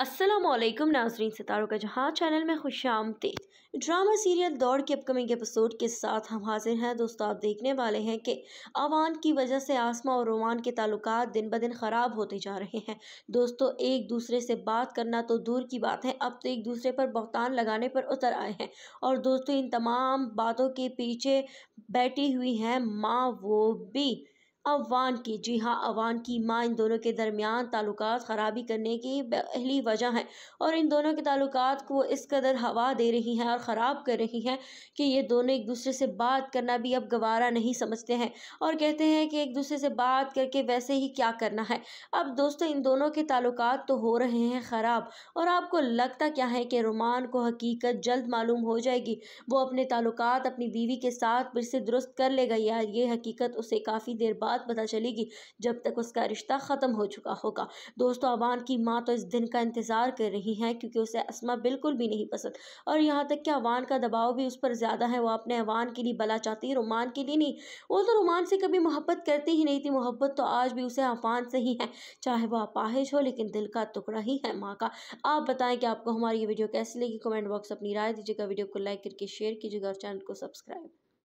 असलम नाजरीन सितारों का जहां चैनल में खुश आमदीद ड्रामा सीरियल दौड़ के अपकमिंग एपिसोड के साथ हम हाजिर हैं दोस्तों आप देखने वाले हैं कि अवान की वजह से आसमा और रोमान के ताल्लुक दिन ब दिन ख़राब होते जा रहे हैं दोस्तों एक दूसरे से बात करना तो दूर की बात है अब तो एक दूसरे पर बहतान लगाने पर उतर आए हैं और दोस्तों इन तमाम बातों के पीछे बैठी हुई हैं माँ वो भी अवान की जी हाँ अवान की माँ इन दोनों के दरमियान ताल्लुक ख़राबी करने की पहली वजह है और इन दोनों के ताल्लुक को इस कदर हवा दे रही हैं और ख़राब कर रही हैं कि ये दोनों एक दूसरे से बात करना भी अब गवारा नहीं समझते हैं और कहते हैं कि एक दूसरे से बात करके वैसे ही क्या करना है अब दोस्तों इन दोनों के ताल्लुक तो हो रहे हैं ख़राब और आपको लगता क्या है कि रोमान को हकीकत जल्द मालूम हो जाएगी वो अपने ताल्लुक अपनी बीवी के साथ फिर से दुरुस्त कर लेगा या ये हकीकत उसे काफ़ी देर बाद बात पता चलेगी जब तक उसका रिश्ता ख़त्म हो चुका होगा दोस्तों अवान की माँ तो इस दिन का इंतज़ार कर रही हैं क्योंकि उसे असमा बिल्कुल भी नहीं पसंद और यहाँ तक कि अवान का दबाव भी उस पर ज़्यादा है वो अपने अवान के लिए भला चाहती है रोमान के लिए नहीं वो तो रोमान से कभी मोहब्बत करती ही नहीं थी मोहब्बत तो आज भी उसे अफान से ही है चाहे वह अपाहिज हो लेकिन दिल का टुकड़ा ही है माँ का आप बताएं कि आपको हमारी ये वीडियो कैसी लगी कमेंट बॉक्स अपनी राय दीजिएगा वीडियो को लाइक करके शेयर कीजिएगा और चैनल को सब्सक्राइब